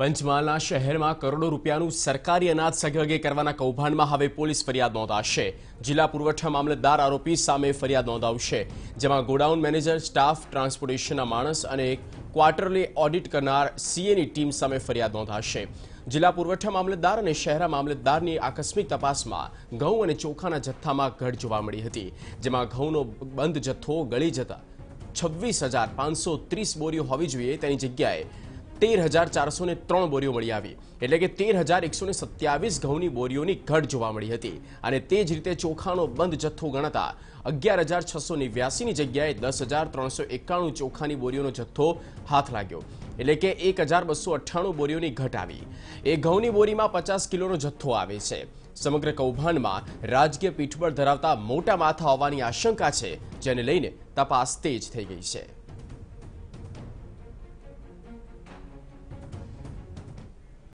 પંચમહાલના શહેરમાં કરોડો રૂપિયાનું સરકારી અનાજ સગવગે કરવાના કૌભાંડમાં હવે પોલીસ ફરિયાદ નોંધાશે જિલ્લા પુરવઠા મામલતદાર આરોપી સામે ફરિયાદ નોંધાવશે જેમાં ગોડાઉન મેનેજર સ્ટાફ ટ્રાન્સપોર્ટેશનના માણસ અને ક્વાર્ટરલી ઓડિટ કરનાર સીએની ટીમ સામે ફરિયાદ નોંધાશે જિલ્લા પુરવઠા મામલતદાર અને શહેરા મામલતદારની આકસ્મિક તપાસમાં ઘઉં અને ચોખાના જથ્થામાં ઘટ જોવા મળી હતી જેમાં ઘઉંનો બંધ જથ્થો ગળી જતા છવ્વીસ હજાર પાંચસો ત્રીસ બોરીઓ હોવી જોઈએ તેની જગ્યાએ તેર હજાર ચારસો ત્રણ બોરીઓ મળી આવી એટલે કે તેર હજાર એકસો સત્યાવીસ ઘઉંની બોરીઓની ઘટ જોવા મળી હતી અને તે જ રીતે ચોખાનો બંધ જથ્થો ગણાતા અગિયાર હજાર છસો નેવ્યાસીની જગ્યાએ દસ હજાર ત્રણસો એકાણું ચોખાની બોરીઓનો જથ્થો હાથ લાગ્યો એટલે કે એક હજાર બસો અઠ્ઠાણું બોરીઓની ઘટ આવી એ ઘઉંની બોરીમાં પચાસ કિલોનો જથ્થો આવે છે સમગ્ર કૌભાંડમાં રાજકીય પીઠબળ ધરાવતા મોટા માથા હોવાની આશંકા છે જેને લઈને તપાસ તેજ થઈ ગઈ છે